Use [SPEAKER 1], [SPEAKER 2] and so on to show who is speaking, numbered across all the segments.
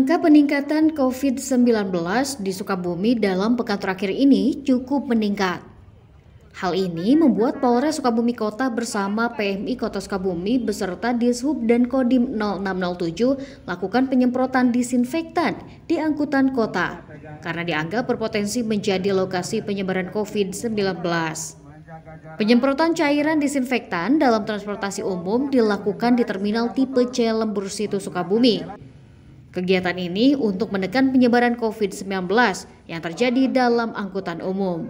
[SPEAKER 1] Angka peningkatan COVID-19 di Sukabumi dalam pekan terakhir ini cukup meningkat. Hal ini membuat Polres Sukabumi Kota bersama PMI Kota Sukabumi beserta Dishub dan Kodim 0607 lakukan penyemprotan disinfektan di angkutan kota karena dianggap berpotensi menjadi lokasi penyebaran COVID-19. Penyemprotan cairan disinfektan dalam transportasi umum dilakukan di terminal tipe C Lembur Situ Sukabumi. Kegiatan ini untuk menekan penyebaran COVID-19 yang terjadi dalam angkutan umum.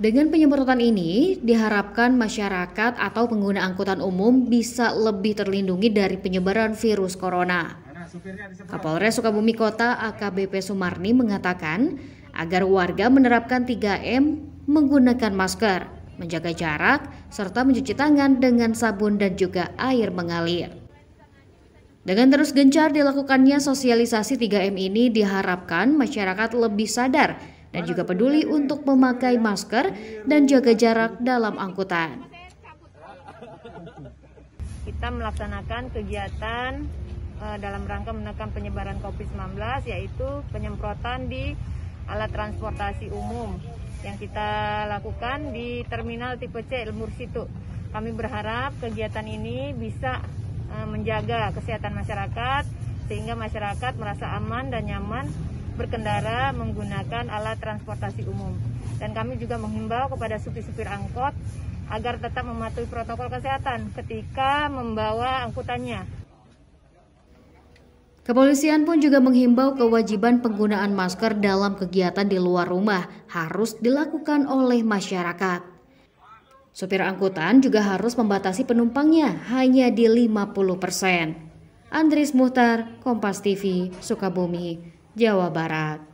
[SPEAKER 1] Dengan penyemprotan ini, diharapkan masyarakat atau pengguna angkutan umum bisa lebih terlindungi dari penyebaran virus corona. Kapolres Sukabumi Kota AKBP Sumarni mengatakan agar warga menerapkan 3M menggunakan masker, menjaga jarak, serta mencuci tangan dengan sabun dan juga air mengalir. Dengan terus gencar dilakukannya sosialisasi 3M ini diharapkan masyarakat lebih sadar dan juga peduli untuk memakai masker dan jaga jarak dalam angkutan.
[SPEAKER 2] Kita melaksanakan kegiatan eh, dalam rangka menekan penyebaran COVID-19 yaitu penyemprotan di alat transportasi umum yang kita lakukan di terminal tipe C Lemur Situ. Kami berharap kegiatan ini bisa Eh, menjaga kesehatan masyarakat sehingga masyarakat merasa aman dan nyaman berkendara menggunakan alat transportasi umum. Dan kami juga menghimbau kepada supir-supir angkot agar tetap mematuhi protokol kesehatan ketika membawa angkutannya.
[SPEAKER 1] Kepolisian pun juga menghimbau kewajiban penggunaan masker dalam kegiatan di luar rumah harus dilakukan oleh masyarakat. Supir angkutan juga harus membatasi penumpangnya hanya di 50 persen. Andris Muhtar, Kompas TV, Sukabumi, Jawa Barat.